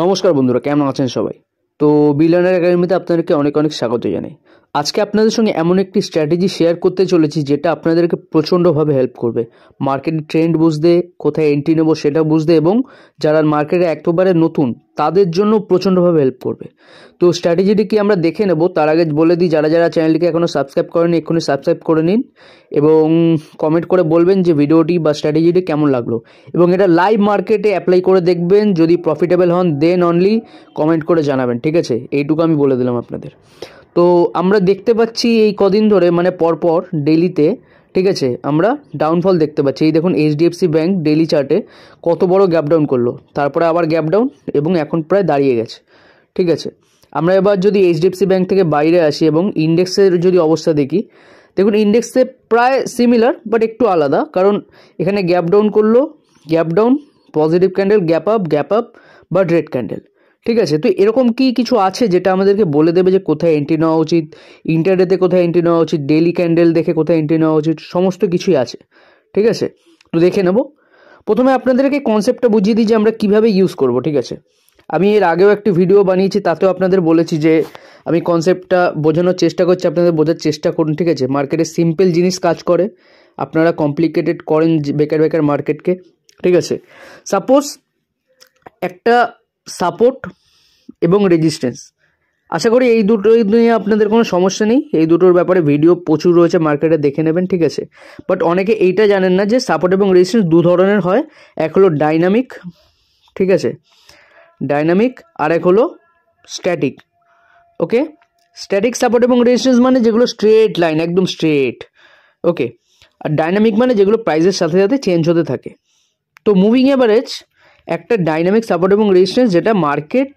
নমস্কার বন্ধুরা কেমন আছেন সবাই তো বিলিয়নার একাডেমিতে আপনাদেরকে অনেক অনেক স্বাগত জানাই আজকে আপনাদের সঙ্গে এমন একটি স্ট্র্যাটেজি শেয়ার করতে চলেছি যেটা আপনাদেরকে প্রচণ্ডভাবে হেল্প করবে মার্কেটের ট্রেন্ড বুঝতে কোথায় এন্ট্রি নেবো সেটা বুঝতে এবং যারা মার্কেটে একেবারে নতুন তাদের জন্য প্রচণ্ডভাবে হেল্প করবে তো স্ট্র্যাটেজিটি কি আমরা দেখে নেব তার আগে বলে দিই যারা যারা চ্যানেলটিকে এখনও সাবস্ক্রাইব করেনি এক্ষুনি সাবস্ক্রাইব করে নিন এবং কমেন্ট করে বলবেন যে ভিডিওটি বা স্ট্র্যাটেজিটি কেমন লাগলো এবং এটা লাইভ মার্কেটে অ্যাপ্লাই করে দেখবেন যদি প্রফিটেবল হন দেন অনলি কমেন্ট করে জানাবেন ঠিক আছে এইটুকু আমি বলে দিলাম আপনাদের তো আমরা দেখতে পাচ্ছি এই কদিন ধরে মানে পরপর ডেলিতে ঠিক আছে আমরা ডাউনফল দেখতে পাচ্ছি এই দেখুন এইচডিএফসি ব্যাঙ্ক ডেলি চার্টে কত বড় গ্যাপ ডাউন করলো তারপরে আবার গ্যাপ ডাউন এবং এখন প্রায় দাঁড়িয়ে গেছে ঠিক আছে আমরা এবার যদি এইচডিএফসি ব্যাঙ্ক থেকে বাইরে আসি এবং ইন্ডেক্সের যদি অবস্থা দেখি দেখুন ইন্ডেক্সে প্রায় সিমিলার বাট একটু আলাদা কারণ এখানে গ্যাপ ডাউন করলো gap down positive candle gap up gap up বা রেড ক্যান্ডেল ঠিক আছে তো এরকম কি কিছু আছে যেটা আমাদেরকে বলে দেবে যে কোথায় এন্ট্রি নেওয়া উচিত ইন্টারডেতে কোথায় এন্ট্রি নেওয়া উচিত ডেলি ক্যান্ডেল দেখে কোথায় এন্ট্রি নেওয়া উচিত সমস্ত কিছুই আছে ঠিক আছে তো দেখে নেব প্রথমে আপনাদেরকে কনসেপ্টটা বুঝিয়ে দিই যে আমরা কিভাবে ইউজ করব ঠিক আছে আমি এর আগেও একটি ভিডিও বানিয়েছি তাতেও আপনাদের বলেছি যে আমি কনসেপ্টটা বোঝানোর চেষ্টা করছি আপনাদের বোঝার চেষ্টা করুন ঠিক আছে মার্কেটে সিম্পল জিনিস কাজ করে আপনারা কমপ্লিকেটেড করেন বেকার বেকার মার্কেটকে ঠিক আছে সাপোজ একটা সাপোর্ট এবং রেজিস্ট্যান্স আশা করি এই দুটোই নিয়ে আপনাদের কোনো সমস্যা নেই এই দুটোর ব্যাপারে ভিডিও প্রচুর রয়েছে মার্কেটে দেখে নেবেন ঠিক আছে বাট অনেকে এইটা জানেন না যে সাপোর্ট এবং রেজিস্ট্যান্স দু ধরনের হয় এক হলো ডাইনামিক ঠিক আছে ডাইনামিক আর এক হলো স্ট্যাটিক ওকে স্ট্যাটিক সাপোর্ট এবং রেজিস্ট্যান্স মানে যেগুলো স্ট্রেট লাইন একদম স্ট্রেট ওকে আর ডাইনামিক মানে যেগুলো প্রাইসের সাথে সাথে চেঞ্জ হতে থাকে তো মুভিং অ্যাভারেজ একটা ডাইনামিক সাপোর্ট এবং রেজিস্ট্রেন্স যেটা মার্কেট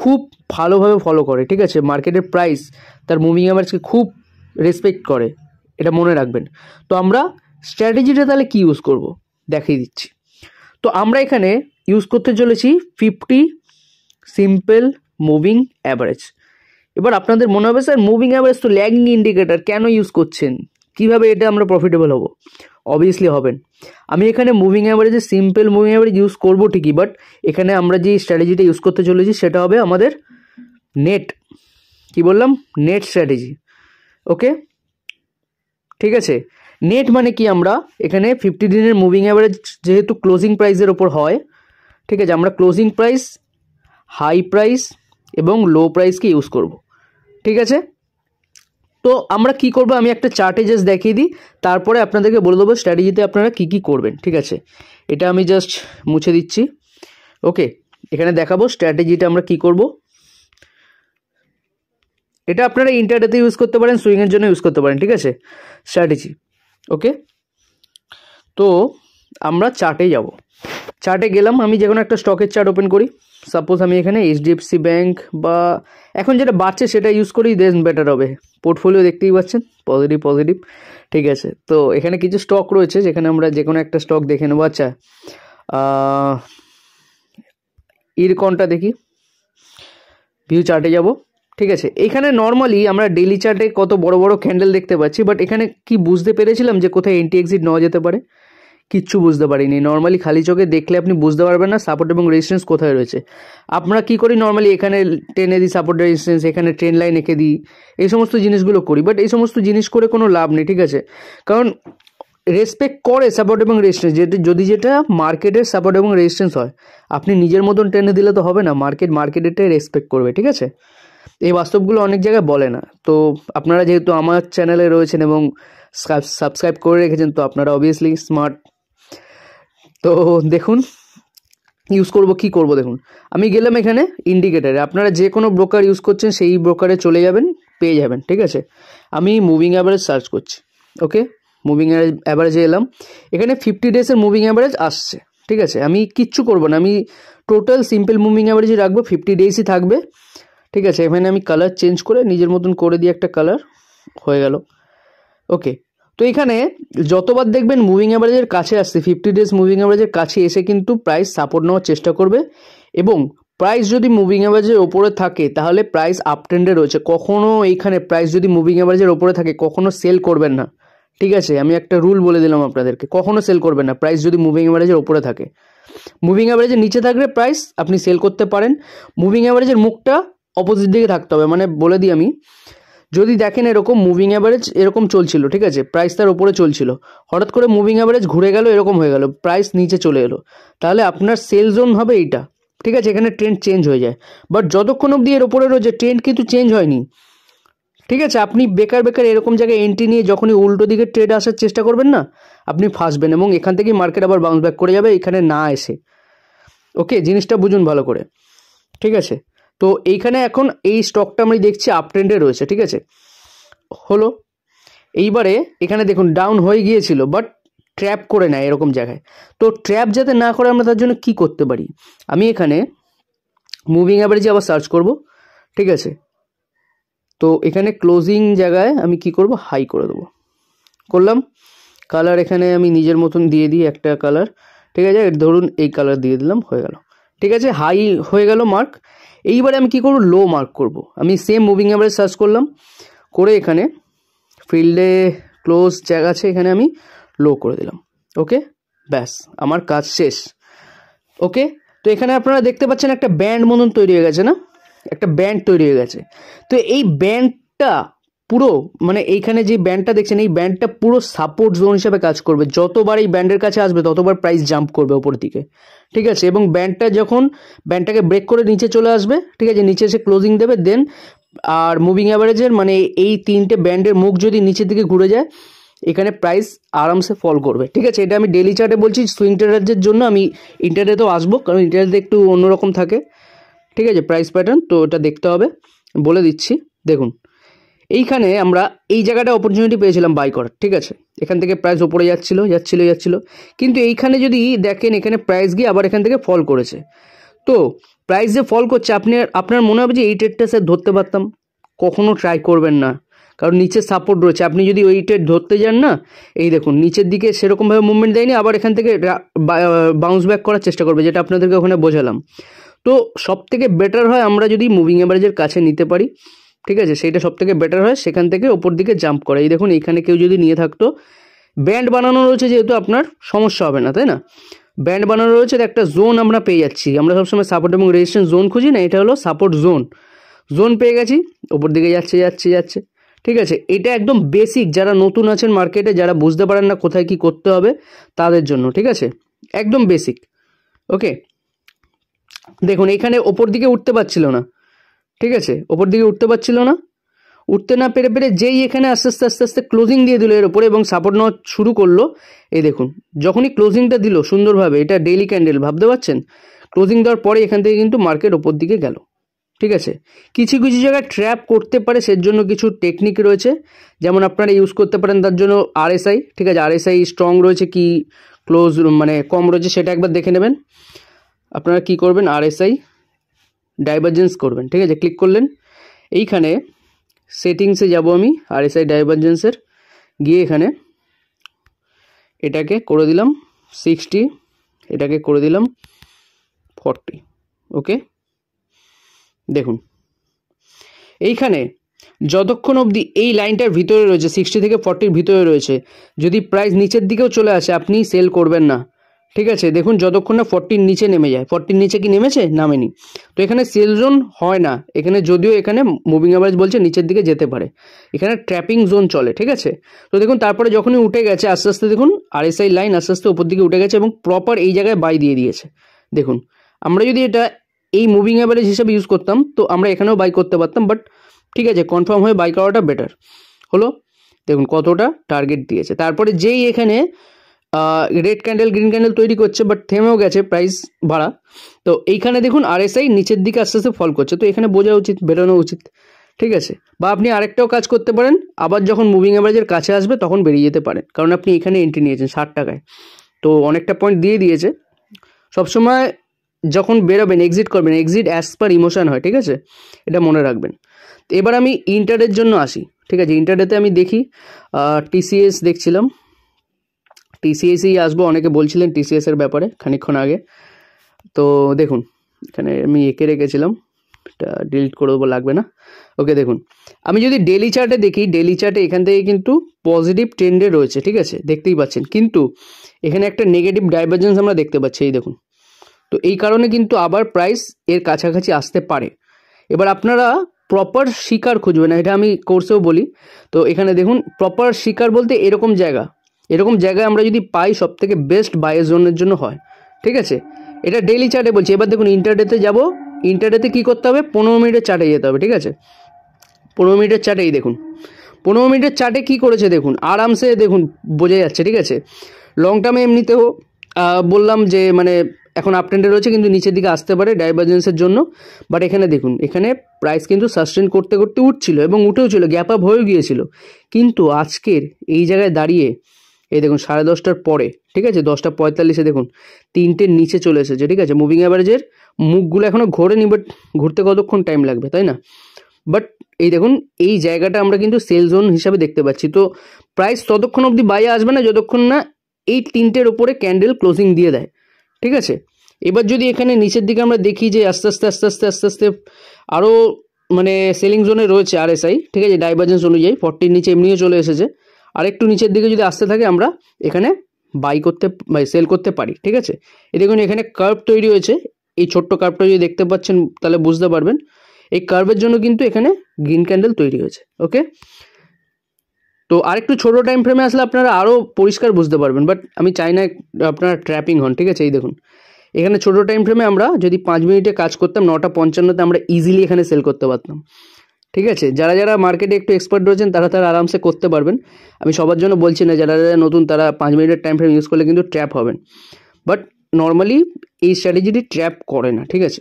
খুব ভালোভাবে ফলো করে ঠিক আছে মার্কেটের প্রাইস তার মুভিং অ্যাভারেজকে খুব রেসপেক্ট করে এটা মনে রাখবেন তো আমরা স্ট্র্যাটেজিটা তাহলে কি ইউজ করব দেখিয়ে দিচ্ছি তো আমরা এখানে ইউজ করতে চলেছি ফিফটি সিম্পল মুভিং অ্যাভারেজ এবার আপনাদের মনে হবে স্যার মুভিং অ্যাভারেজ তো ল্যাগিং ইন্ডিকেটার কেন ইউজ করছেন কিভাবে এটা আমরা প্রফিটেবল হব অবভিয়াসলি হবেন আমি এখানে মুভিং অ্যাভারেজে সিম্পল মুভিং অ্যাভারেজ ইউজ করবো ঠিকই বাট এখানে আমরা যে স্ট্র্যাটেজিটা ইউজ করতে চলেছি সেটা হবে আমাদের নেট কি বললাম নেট স্ট্র্যাটেজি ওকে ঠিক আছে নেট মানে কি আমরা এখানে ফিফটি দিনের মুভিং অ্যাভারেজ যেহেতু ক্লোজিং প্রাইসের ওপর হয় ঠিক আছে আমরা ক্লোজিং প্রাইস হাই প্রাইস এবং লো প্রাইসকে ইউজ করব ঠিক আছে তো আমরা কি করব আমি একটা চার্টে জাস্ট দেখিয়ে দিই তারপরে আপনাদেরকে বলে দেবো স্ট্র্যাটেজিতে আপনারা কি কি করবেন ঠিক আছে এটা আমি জাস্ট মুছে দিচ্ছি ওকে এখানে দেখাবো স্ট্র্যাটেজিটা আমরা কি করব এটা আপনারা ইন্টারডেতে ইউজ করতে পারেন সুইংয়ের জন্য ইউজ করতে পারেন ঠিক আছে স্ট্র্যাটেজি ওকে তো আমরা চার্টে যাব চার্টে গেলাম আমি যে কোনো একটা স্টকের চার্ট ওপেন করি সাপোজ আমি এখানে এইচডিএফসি ব্যাঙ্ক বা এখন যেটা বাড়ছে সেটা ইউজ করেই দেন বেটার হবে পোর্টফোলিও দেখতেই পাচ্ছেন পজিটিভ পজিটিভ ঠিক আছে তো এখানে কিছু স্টক রয়েছে যেখানে আমরা যে কোনো একটা স্টক দেখে নেবো আচ্ছা ইরকনটা দেখি ভিউ চার্টে যাব ঠিক আছে এখানে নর্মালি আমরা ডেলি চার্টে কত বড় বড় ক্যান্ডেল দেখতে পাচ্ছি বাট এখানে কি বুঝতে পেরেছিলাম যে কোথায় এন্টি এক্সিট নেওয়া যেতে পারে কিচ্ছু বুঝতে পারিনি নর্মালি খালি চোখে দেখলে আপনি বুঝতে পারবেন না সাপোর্ট এবং রেজিস্ট্যান্স কোথায় রয়েছে আপনারা কি করি নর্মালি এখানে টেনে দিই সাপোর্ট রেজিস্ট্যান্স এখানে ট্রেন লাইন এঁকে দিই এই সমস্ত জিনিসগুলো করি বাট এই সমস্ত জিনিস করে কোনো লাভ নেই ঠিক আছে কারণ রেসপেক্ট করে সাপোর্ট এবং রেজিস্ট্যান্স যেটা যদি যেটা মার্কেটের সাপোর্ট এবং রেজিস্ট্যান্স হয় আপনি নিজের মতন টেনে দিলে তো হবে না মার্কেট মার্কেটেরটাই রেসপেক্ট করবে ঠিক আছে এই বাস্তবগুলো অনেক জায়গায় বলে না তো আপনারা যেহেতু আমার চ্যানেলে রয়েছেন এবং সাবস্ক্রাইব করে রেখেছেন তো আপনারা অবভিয়াসলি স্মার্ট তো দেখুন ইউজ করব কি করব দেখুন আমি গেলাম এখানে ইন্ডিকেটারে আপনারা যে কোনো ব্রোকার ইউজ করছেন সেই ব্রোকারে চলে যাবেন পেয়ে যাবেন ঠিক আছে আমি মুভিং অ্যাভারেজ সার্চ করছি ওকে মুভিং অ্যাভারেজে এলাম এখানে ফিফটি ডেজের মুভিং অ্যাভারেজ আসছে ঠিক আছে আমি কিচ্ছু করব না আমি টোটাল সিম্পল মুভিং অ্যাভারেজই রাখবো ফিফটি ডেজই থাকবে ঠিক আছে এখানে আমি কালার চেঞ্জ করে নিজের মতন করে দিয়ে একটা কালার হয়ে গেল ওকে তো এখানে যতবার দেখবেন মুভিং অ্যাভারেজের কাছে আসছে ফিফটি ডেজ মুভিং অ্যাভারেজের কাছে এসে কিন্তু প্রাইস সাপোর্ট নেওয়ার চেষ্টা করবে এবং প্রাইস যদি মুভিং অ্যাভারেজের ওপরে থাকে তাহলে প্রাইস আপ ট্রেন্ডে রয়েছে কখনও এইখানে প্রাইস যদি মুভিং অ্যাভারেজের ওপরে থাকে কখনও সেল করবেন না ঠিক আছে আমি একটা রুল বলে দিলাম আপনাদেরকে কখনও সেল করবেন না প্রাইস যদি মুভিং অ্যাভারেজের ওপরে থাকে মুভিং অ্যাভারেজের নিচে থাকলে প্রাইস আপনি সেল করতে পারেন মুভিং অ্যাভারেজের মুখটা অপোজিট দিকে থাকতে হবে মানে বলে দিই আমি যদি দেখেন এরকম মুভিং অ্যাভারেজ এরকম চলছিল ঠিক আছে প্রাইস তার ওপরে চলছিল হঠাৎ করে মুভিং অ্যাভারেজ ঘুরে গেল এরকম হয়ে গেল প্রাইস নিচে চলে এলো তাহলে আপনার সেল জোন হবে এইটা ঠিক আছে এখানে ট্রেন্ড চেঞ্জ হয়ে যায় বাট যতক্ষণ অবধি এর ওপরে রয়েছে ট্রেন্ড কিন্তু চেঞ্জ হয়নি ঠিক আছে আপনি বেকার বেকার এরকম জায়গায় এন্ট্রি নিয়ে যখনই উল্টো দিকে ট্রেড আসার চেষ্টা করবেন না আপনি ফাঁসবেন এবং এখান থেকেই মার্কেট আবার বাউন্স ব্যাক করে যাবে এখানে না এসে ওকে জিনিসটা বুঝুন ভালো করে ঠিক আছে তো এইখানে এখন এই স্টকটা আমি দেখছি আপ ট্রেন্ডে রয়েছে ঠিক আছে হলো এইবারে এখানে দেখুন ডাউন হয়ে গিয়েছিল বাট ট্র্যাপ করে নেয় এরকম জায়গায় তো ট্র্যাপ যাতে না করে আমরা তার জন্য কি করতে পারি আমি এখানে মুভিং অ্যাভারেজে আবার সার্চ করব ঠিক আছে তো এখানে ক্লোজিং জায়গায় আমি কি করব হাই করে দেবো করলাম কালার এখানে আমি নিজের মতন দিয়ে দিই একটা কালার ঠিক আছে ধরুন এই কালার দিয়ে দিলাম হয়ে গেল ঠিক আছে হাই হয়ে গেল মার্ক এইবারে আমি কি করব লো মার্ক করব আমি সেম মুভিং অ্যাভারেজ সার্চ করলাম করে এখানে ফিল্ডে ক্লোজ জায়গা আছে এখানে আমি লো করে দিলাম ওকে ব্যাস আমার কাজ শেষ ওকে তো এখানে আপনারা দেখতে পাচ্ছেন একটা ব্যান্ড মতন তৈরি হয়ে গেছে না একটা ব্যান্ড তৈরি হয়ে গেছে তো এই ব্যান্ডটা পুরো মানে এইখানে যে ব্যান্ডটা দেখছেন এই ব্যান্ডটা পুরো সাপোর্ট জোন হিসাবে কাজ করবে যতবার এই ব্যান্ডের কাছে আসবে ততবার প্রাইস জাম্প করবে ওপর দিকে ঠিক আছে এবং ব্যান্ডটা যখন ব্যান্ডটাকে ব্রেক করে নিচে চলে আসবে ঠিক আছে নিচে এসে ক্লোজিং দেবে দেন আর মুভিং অ্যাভারেজের মানে এই তিনটে ব্যান্ডের মুখ যদি নিচের দিকে ঘুরে যায় এখানে প্রাইস আরামসে ফল করবে ঠিক আছে এটা আমি ডেলি চার্টে বলছি সুইং ট্রেডারদের জন্য আমি ইন্টারনেটেও আসবো কারণ ইন্টারনেটে একটু অন্যরকম থাকে ঠিক আছে প্রাইস প্যাটার্ন তো এটা দেখতে হবে বলে দিচ্ছি দেখুন এইখানে আমরা এই জায়গাটা অপরচুনিটি পেয়েছিলাম বাই করার ঠিক আছে এখান থেকে প্রাইস ওপরে যাচ্ছিলো যাচ্ছিলো যাচ্ছিলো কিন্তু এইখানে যদি দেখেন এখানে প্রাইস গিয়ে আবার এখান থেকে ফল করেছে তো প্রাইস যে ফল করছে আপনি আপনার মনে হবে যে এই ট্রেডটা স্যার ধরতে পারতাম কখনও ট্রাই করবেন না কারণ নিচে সাপোর্ট রয়েছে আপনি যদি ওই ট্রেড ধরতে যান না এই দেখুন নিচের দিকে সেরকমভাবে মুভমেন্ট দেয়নি আবার এখান থেকে বাউন্স ব্যাক করার চেষ্টা করবে যেটা আপনাদেরকে ওখানে বোঝালাম তো সব থেকে বেটার হয় আমরা যদি মুভিং অ্যাভারেজের কাছে নিতে পারি ঠিক আছে সেইটা সব থেকে বেটার হয় সেখান থেকে ওপর দিকে জাম্প করে এই দেখুন এইখানে কেউ যদি নিয়ে থাকতো ব্যান্ড বানানো রয়েছে যেহেতু আপনার সমস্যা হবে না তাই না ব্যান্ড বানানো রয়েছে একটা জোন আমরা পেয়ে যাচ্ছি আমরা সবসময় সাপোর্ট এবং রেজিস্ট্রেন্স জোন খুঁজি না এটা হলো সাপোর্ট জোন জোন পেয়ে গেছি ওপর দিকে যাচ্ছে যাচ্ছে যাচ্ছে ঠিক আছে এটা একদম বেসিক যারা নতুন আছেন মার্কেটে যারা বুঝতে পারেন না কোথায় কি করতে হবে তাদের জন্য ঠিক আছে একদম বেসিক ওকে দেখুন এখানে ওপর দিকে উঠতে পারছিল না ঠিক আছে ওপর দিকে উঠতে পারছিল না উঠতে না পেরে পেরে যেই এখানে আস্তে আস্তে আস্তে আস্তে ক্লোজিং দিয়ে দিল এর ওপরে এবং সাপোর্ট নেওয়া শুরু করলো এই দেখুন যখনই ক্লোজিংটা দিল সুন্দরভাবে এটা ডেইলি ক্যান্ডেল ভাবতে পারছেন ক্লোজিং দেওয়ার পরে এখান থেকে কিন্তু মার্কেট ওপর দিকে গেল ঠিক আছে কিছু কিছু জায়গায় ট্র্যাপ করতে পারে সের জন্য কিছু টেকনিক রয়েছে যেমন আপনারা ইউজ করতে পারেন তার জন্য আরএসআই ঠিক আছে আরএসআই স্ট্রং রয়েছে কি ক্লোজ মানে কম রয়েছে সেটা একবার দেখে নেবেন আপনারা কি করবেন আরএসআই ডাইভারজেন্স করবেন ঠিক আছে ক্লিক করলেন এইখানে সেটিংসে যাব আমি আর এসআই ডাইভারজেন্সের গিয়ে এখানে এটাকে করে দিলাম সিক্সটি এটাকে করে দিলাম ফর্টি ওকে দেখুন এইখানে যতক্ষণ অবধি এই লাইনটার ভিতরে রয়েছে সিক্সটি থেকে ফর্টির ভিতরে রয়েছে যদি প্রাইস নিচের দিকেও চলে আসে আপনি সেল করবেন না ঠিক আছে দেখুন যতক্ষণ না ফর্টির নিচে নেমে যায় ফোরটির নিচে কি নেমেছে নামেনি তো এখানে সেল জোন হয় না এখানে যদিও এখানে মুভিং অ্যাভারেজ বলছে নিচের দিকে যেতে পারে এখানে ট্র্যাপিং জোন চলে ঠিক আছে তো দেখুন তারপরে যখনই উঠে গেছে আস্তে আস্তে দেখুন আরএসআই লাইন আস্তে আস্তে উপর দিকে উঠে গেছে এবং প্রপার এই জায়গায় বাই দিয়ে দিয়েছে দেখুন আমরা যদি এটা এই মুভিং অ্যাভারেজ হিসেবে ইউজ করতাম তো আমরা এখানেও বাই করতে পারতাম বাট ঠিক আছে কনফার্ম হয়ে বাই করাটা বেটার হলো দেখুন কতটা টার্গেট দিয়েছে তারপরে যেই এখানে রেড ক্যান্ডেল গ্রিন ক্যান্ডেল তৈরি করছে বাট থেমেও গেছে প্রাইস ভাড়া তো এইখানে দেখুন আরএসআই নিচের দিকে আস্তে আস্তে ফল করছে তো এখানে বোঝা উচিত বেরোনো উচিত ঠিক আছে বা আপনি আরেকটাও কাজ করতে পারেন আবার যখন মুভিং অ্যাভারেজের কাছে আসবে তখন বেরিয়ে যেতে পারেন কারণ আপনি এখানে এন্ট্রি নিয়েছেন ষাট টাকায় তো অনেকটা পয়েন্ট দিয়ে দিয়েছে সবসময় যখন বেরোবেন এক্সিট করবেন এক্সিট অ্যাজ পার ইমোশান হয় ঠিক আছে এটা মনে রাখবেন এবার আমি ইন্টারের জন্য আসি ঠিক আছে ইন্টারডেতে আমি দেখি টিসিএস দেখছিলাম টিসিএসই আসবো অনেকে বলছিলেন টিসিএসের ব্যাপারে খানিক্ষণ আগে তো দেখুন এখানে আমি এঁকে রেখেছিলাম এটা ডিলিট করে দেবো লাগবে না ওকে দেখুন আমি যদি ডেলি চার্টে দেখি ডেলি চার্টে এখান থেকে কিন্তু পজিটিভ ট্রেন্ডে রয়েছে ঠিক আছে দেখতেই পাচ্ছেন কিন্তু এখানে একটা নেগেটিভ ডাইভারজেন্স আমরা দেখতে পাচ্ছি এই দেখুন তো এই কারণে কিন্তু আবার প্রাইস এর কাছাকাছি আসতে পারে এবার আপনারা প্রপার শিকার খুঁজবেন এটা আমি কোর্সেও বলি তো এখানে দেখুন প্রপার শিকার বলতে এরকম জায়গা এরকম জায়গায় আমরা যদি পাই সব থেকে বেস্ট বায়ের জোনের জন্য হয় ঠিক আছে এটা ডেইলি চার্টে বলছি এবার দেখুন ইন্টারডেতে যাব ইন্টারডেতে কী করতে হবে পনেরো মিনিটের চার্টে যেতে হবে ঠিক আছে পনেরো মিনিটের চার্টেই দেখুন পনেরো মিনিটের চার্টে কী করেছে দেখুন আরামসে দেখুন বোঝা যাচ্ছে ঠিক আছে লং টার্মে এমনিতেও বললাম যে মানে এখন আপ রয়েছে কিন্তু নিচের দিকে আসতে পারে ডাইভার্জেন্সের জন্য বাট এখানে দেখুন এখানে প্রাইস কিন্তু সাস্টেন করতে করতে উঠছিল এবং উঠেও ছিল গ্যাপ আপ হয়েও গিয়েছিল কিন্তু আজকের এই জায়গায় দাঁড়িয়ে এই দেখুন সাড়ে দশটার পরে ঠিক আছে দশটা পঁয়তাল্লিশে দেখুন তিনটের নিচে চলে এসেছে ঠিক আছে মুভিং অ্যাভারেজের মুখগুলো এখনও ঘোরেনি বাট ঘুরতে কতক্ষণ টাইম লাগবে তাই না বাট এই দেখুন এই জায়গাটা আমরা কিন্তু সেল জোন হিসাবে দেখতে পাচ্ছি তো প্রাইস ততক্ষণ অবধি বাইরে আসবে না যতক্ষণ না এই তিনটের ওপরে ক্যান্ডেল ক্লোজিং দিয়ে দেয় ঠিক আছে এবার যদি এখানে নিচের দিকে আমরা দেখি যে আস্তে আস্তে আস্তে আস্তে আস্তে আস্তে আরও মানে সেলিং জোনে রয়েছে আর আরএসআই ঠিক আছে ডাইভার্জেন্স অনুযায়ী ফর্টির নিচে এমনিও চলে এসেছে আর একটু নিচের দিকে যদি আসতে থাকে আমরা এখানে বাই করতে বা মানে সেল করতে পারি ঠিক আছে এই দেখুন এখানে কার্ভ তৈরি হয়েছে এই ছোট্ট কার্ভটা যদি দেখতে পাচ্ছেন তাহলে বুঝতে পারবেন এই কার্ভের জন্য কিন্তু এখানে গ্রিন ক্যান্ডেল তৈরি হয়েছে ওকে তো আরেকটু ছোটো টাইম ফ্রেমে আসলে আপনারা আরও পরিষ্কার বুঝতে পারবেন বাট আমি চাই না আপনারা ট্র্যাপিং হন ঠিক আছে এই দেখুন এখানে ছোট টাইম ফ্রেমে আমরা যদি পাঁচ মিনিটে কাজ করতাম নটা পঞ্চান্নতে আমরা ইজিলি এখানে সেল করতে পারতাম ঠিক আছে যারা যারা মার্কেটে একটু এক্সপার্ট রয়েছেন তারা তারা আরামসে করতে পারবেন আমি সবার জন্য বলছি না যারা যারা নতুন তারা পাঁচ মিনিটের টাইম ফ্রেম ইউজ করলে কিন্তু ট্র্যাপ হবেন বাট নর্মালি এই স্ট্র্যাটেজিটি ট্র্যাপ করে না ঠিক আছে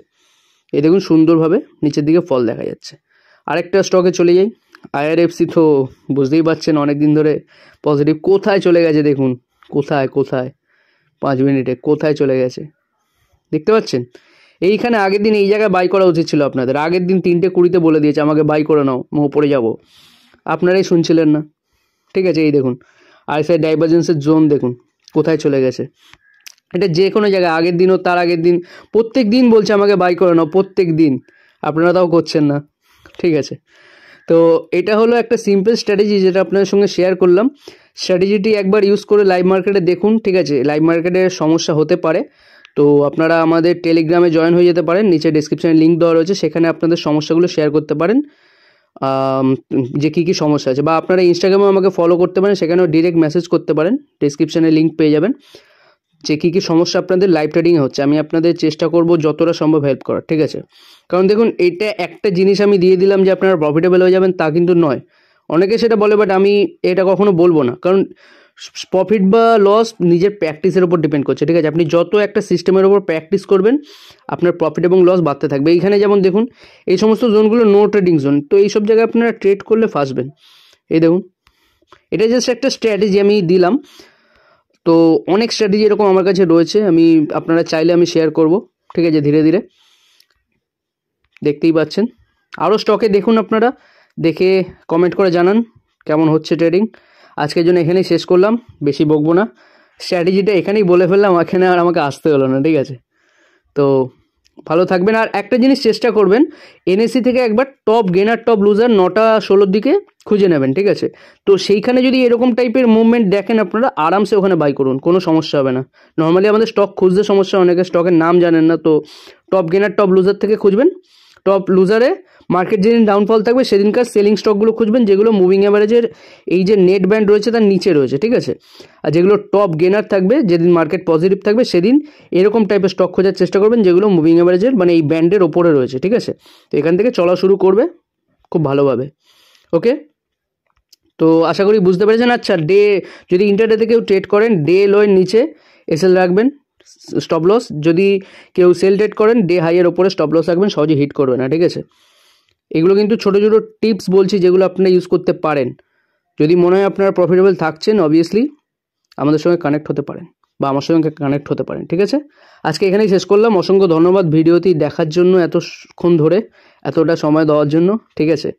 এই দেখুন সুন্দরভাবে নিচের দিকে ফল দেখা যাচ্ছে আরেকটা স্টকে চলে যাই আইআরএফসি তো বুঝতেই পারছেন অনেক দিন ধরে পজিটিভ কোথায় চলে গেছে দেখুন কোথায় কোথায় পাঁচ মিনিটে কোথায় চলে গেছে দেখতে পাচ্ছেন এইখানে আগের দিন এই জায়গায় বাই করা উচিত ছিল আপনাদের আগের দিন তিনটে কুড়িতে বলে দিয়েছে আমাকে বাই করে নাও আমি পড়ে যাব আপনারাই শুনছিলেন না ঠিক আছে এই দেখুন আর সাই ডাইভারজেন্সের জোন দেখুন কোথায় চলে গেছে এটা যে কোনো জায়গায় আগের দিনও তার আগের দিন প্রত্যেক দিন বলছে আমাকে বাই করে নাও প্রত্যেক দিন আপনারা তাও করছেন না ঠিক আছে তো এটা হলো একটা সিম্পল স্ট্র্যাটেজি যেটা আপনাদের সঙ্গে শেয়ার করলাম স্ট্র্যাটেজিটি একবার ইউজ করে লাইভ মার্কেটে দেখুন ঠিক আছে লাইভ মার্কেটে সমস্যা হতে পারে তো আপনারা আমাদের টেলিগ্রামে জয়েন হয়ে যেতে পারেন নিচে ডিসক্রিপশানে লিঙ্ক দেওয়া রয়েছে সেখানে আপনাদের সমস্যাগুলো শেয়ার করতে পারেন যে কী কী সমস্যা আছে বা আপনারা ইনস্টাগ্রামে আমাকে ফলো করতে পারেন সেখানেও ডিরেক্ট মেসেজ করতে পারেন ডিসক্রিপশানে লিঙ্ক পেয়ে যাবেন যে কী কী সমস্যা আপনাদের লাইভ ট্রেডিংয়ে হচ্ছে আমি আপনাদের চেষ্টা করব যতটা সম্ভব হেল্প করার ঠিক আছে কারণ দেখুন এটা একটা জিনিস আমি দিয়ে দিলাম যে আপনারা প্রফিটেবল হয়ে যাবেন তা কিন্তু নয় অনেকে সেটা বলে বাট আমি এটা কখনো বলবো না কারণ প্রফিট বা লস নিজের প্র্যাকটিসের উপর ডিপেন্ড করছে ঠিক আছে আপনি যত একটা সিস্টেমের উপর প্র্যাকটিস করবেন আপনার প্রফিট এবং লস বাড়তে থাকবে এইখানে যেমন দেখুন এই সমস্ত জোনগুলো নো ট্রেডিং জোন তো এই সব জায়গায় আপনারা ট্রেড করলে ফাঁসবেন এই দেখুন এটা জাস্ট একটা স্ট্র্যাটেজি আমি দিলাম তো অনেক স্ট্র্যাটেজি এরকম আমার কাছে রয়েছে আমি আপনারা চাইলে আমি শেয়ার করব ঠিক আছে ধীরে ধীরে দেখতেই পাচ্ছেন আরও স্টকে দেখুন আপনারা দেখে কমেন্ট করে জানান কেমন হচ্ছে ট্রেডিং আজকের জন্য এখানেই শেষ করলাম বেশি বকবো না স্ট্র্যাটেজিটা এখানেই বলে ফেললাম এখানে আর আমাকে আসতে হলো না ঠিক আছে তো ভালো থাকবেন আর একটা জিনিস চেষ্টা করবেন এনএসসি থেকে একবার টপ গেনার টপ লুজার নটা ষোলোর দিকে খুঁজে নেবেন ঠিক আছে তো সেইখানে যদি এরকম টাইপের মুভমেন্ট দেখেন আপনারা আরামসে ওখানে বাই করুন কোনো সমস্যা হবে না নর্মালি আমাদের স্টক খুঁজতে সমস্যা অনেকে স্টকের নাম জানেন না তো টপ গেনার টপ লুজার থেকে খুঁজবেন টপ লুজারে মার্কেট যেদিন ডাউনফল থাকবে সেদিনকার সেলিং স্টকগুলো খুঁজবেন যেগুলো মুভিং অ্যাভারেজের এই যে নেট ব্যান্ড রয়েছে তার নিচে রয়েছে ঠিক আছে আর যেগুলো টপ গেনার থাকবে যেদিন মার্কেট পজিটিভ থাকবে সেদিন এরকম টাইপের স্টক খোঁজার চেষ্টা করবেন যেগুলো মুভিং অ্যাভারেজের মানে এই ব্যান্ডের ওপরে রয়েছে ঠিক আছে তো এখান থেকে চলা শুরু করবে খুব ভালোভাবে ওকে তো আশা করি বুঝতে পেরেছেন আচ্ছা ডে যদি ইন্টারডেতে কেউ ট্রেড করেন ডে লোয়ের নিচে এসএল রাখবেন স্টপ লস যদি কেউ সেল ডেট করেন ডে হাইয়ের ওপরে স্টপ লস রাখবেন সহজে হিট করবে না ঠিক আছে এগুলো কিন্তু ছোটো ছোটো টিপস বলছি যেগুলো আপনারা ইউজ করতে পারেন যদি মনে হয় আপনারা প্রফিটেবল থাকছেন অবভিয়াসলি আমাদের সঙ্গে কানেক্ট হতে পারেন বা আমার সঙ্গে কানেক্ট হতে পারেন ঠিক আছে আজকে এখানেই শেষ করলাম অসংখ্য ধন্যবাদ ভিডিওটি দেখার জন্য এতক্ষণ ধরে এতটা সময় দেওয়ার জন্য ঠিক আছে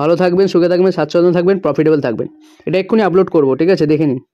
ভালো থাকবেন সুখে থাকবেন স্বাচ্ছন্দ্য থাকবেন প্রফিটেবল থাকবেন এটা এক্ষুনি আপলোড করবো ঠিক আছে দেখে নিন